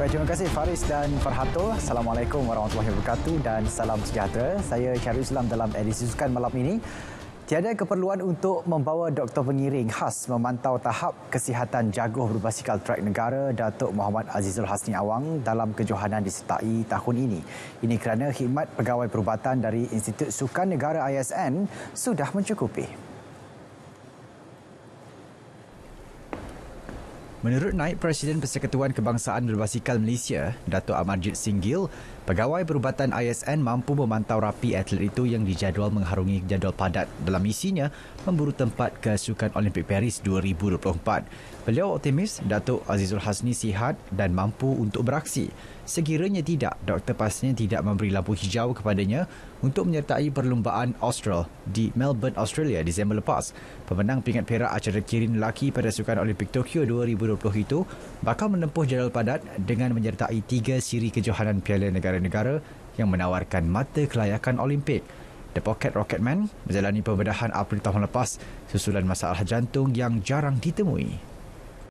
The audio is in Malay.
Baik, terima kasih Faris dan Farhato. Assalamualaikum warahmatullahi wabarakatuh dan salam sejahtera. Saya Syarif Islam dalam edisi Sukan malam ini. Tiada keperluan untuk membawa doktor pengiring khas memantau tahap kesihatan jaguh berbasikal trek negara Datuk Muhammad Azizul Hasni Awang dalam kejohanan disertai tahun ini. Ini kerana khidmat pegawai perubatan dari Institut Sukan Negara ISN sudah mencukupi. Menurut Naib Presiden Persekutuan Kebangsaan Berbasikal Malaysia, Datuk Amarjit Singh pegawai perubatan ISN mampu memantau rapi atlet itu yang dijadual mengharungi jadual padat dalam misinya memburu tempat ke Sukan Olimpik Paris 2024. Beliau optimis Datuk Azizul Hasni sihat dan mampu untuk beraksi. Sekiranya tidak, doktor pastinya tidak memberi lampu hijau kepadanya untuk menyertai perlumbaan Austral di Melbourne, Australia Disember lepas. Pemenang pingat perak acara kirin lelaki pada Sukan Olimpik Tokyo 2020. 2020 itu bakal menempuh jadual padat dengan menyertai tiga siri kejohanan Piala Negara-Negara yang menawarkan mata kelayakan Olimpik. The Pocket Rocketman menjalani pembedahan April tahun lepas susulan masalah jantung yang jarang ditemui.